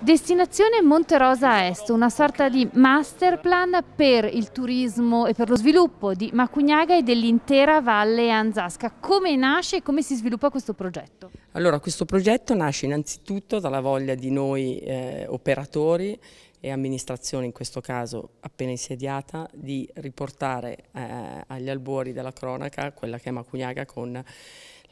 Destinazione Monte Rosa Est, una sorta di master plan per il turismo e per lo sviluppo di Macugnaga e dell'intera Valle Anzasca. Come nasce e come si sviluppa questo progetto? Allora, questo progetto nasce innanzitutto dalla voglia di noi eh, operatori e amministrazione in questo caso appena insediata di riportare eh, agli albori della cronaca quella che è Macugnaga con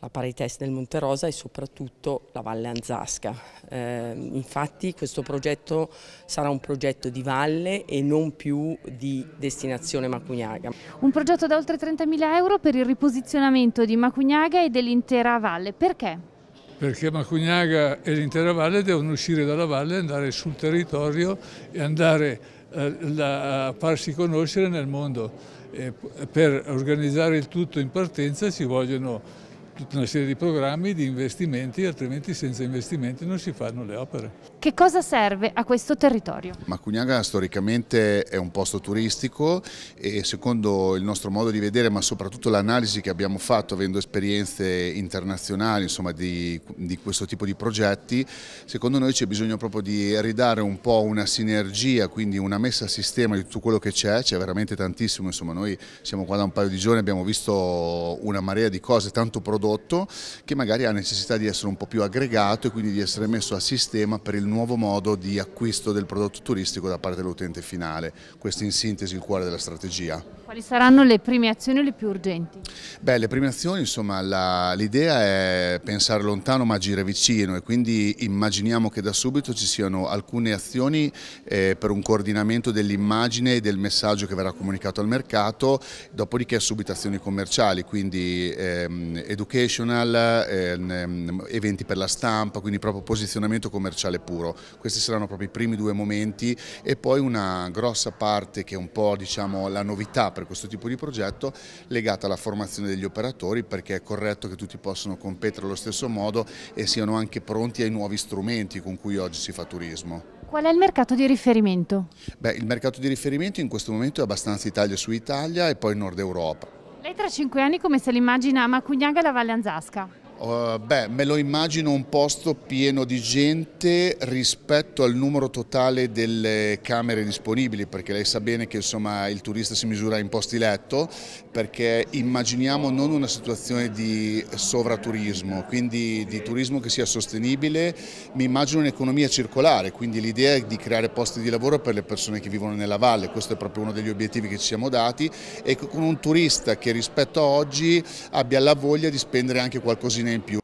la Parites del Monte Rosa e soprattutto la Valle Anzasca. Eh, infatti questo progetto sarà un progetto di valle e non più di destinazione Macugnaga. Un progetto da oltre 30.000 euro per il riposizionamento di Macugnaga e dell'intera valle. Perché? Perché Macugnaga e l'intera valle devono uscire dalla valle, andare sul territorio e andare eh, a farsi conoscere nel mondo. E per organizzare il tutto in partenza ci vogliono tutta una serie di programmi di investimenti, altrimenti senza investimenti non si fanno le opere. Che cosa serve a questo territorio? Macugnaga storicamente è un posto turistico e secondo il nostro modo di vedere, ma soprattutto l'analisi che abbiamo fatto avendo esperienze internazionali insomma, di, di questo tipo di progetti, secondo noi c'è bisogno proprio di ridare un po' una sinergia, quindi una messa a sistema di tutto quello che c'è, c'è veramente tantissimo, insomma noi siamo qua da un paio di giorni, abbiamo visto una marea di cose, tanto prodotto prodotto che magari ha necessità di essere un po' più aggregato e quindi di essere messo a sistema per il nuovo modo di acquisto del prodotto turistico da parte dell'utente finale. Questo in sintesi il cuore della strategia. Quali saranno le prime azioni le più urgenti? Beh, le prime azioni, insomma, l'idea è pensare lontano ma agire vicino e quindi immaginiamo che da subito ci siano alcune azioni eh, per un coordinamento dell'immagine e del messaggio che verrà comunicato al mercato, dopodiché subito azioni commerciali, quindi ehm, educational, ehm, eventi per la stampa, quindi proprio posizionamento commerciale puro. Questi saranno proprio i primi due momenti e poi una grossa parte che è un po' diciamo, la novità per questo tipo di progetto legata alla formazione degli operatori perché è corretto che tutti possano competere allo stesso modo e siano anche pronti ai nuovi strumenti con cui oggi si fa turismo. Qual è il mercato di riferimento? Beh, il mercato di riferimento in questo momento è abbastanza Italia su Italia e poi Nord Europa. Lei tra cinque anni come se l'immagina Macugnaga e la Valle Anzasca? Uh, beh, me lo immagino un posto pieno di gente rispetto al numero totale delle camere disponibili, perché lei sa bene che insomma, il turista si misura in posti letto, perché immaginiamo non una situazione di sovraturismo, quindi di turismo che sia sostenibile, mi immagino un'economia circolare, quindi l'idea è di creare posti di lavoro per le persone che vivono nella valle, questo è proprio uno degli obiettivi che ci siamo dati e con un turista che rispetto a oggi abbia la voglia di spendere anche qualcosina in più.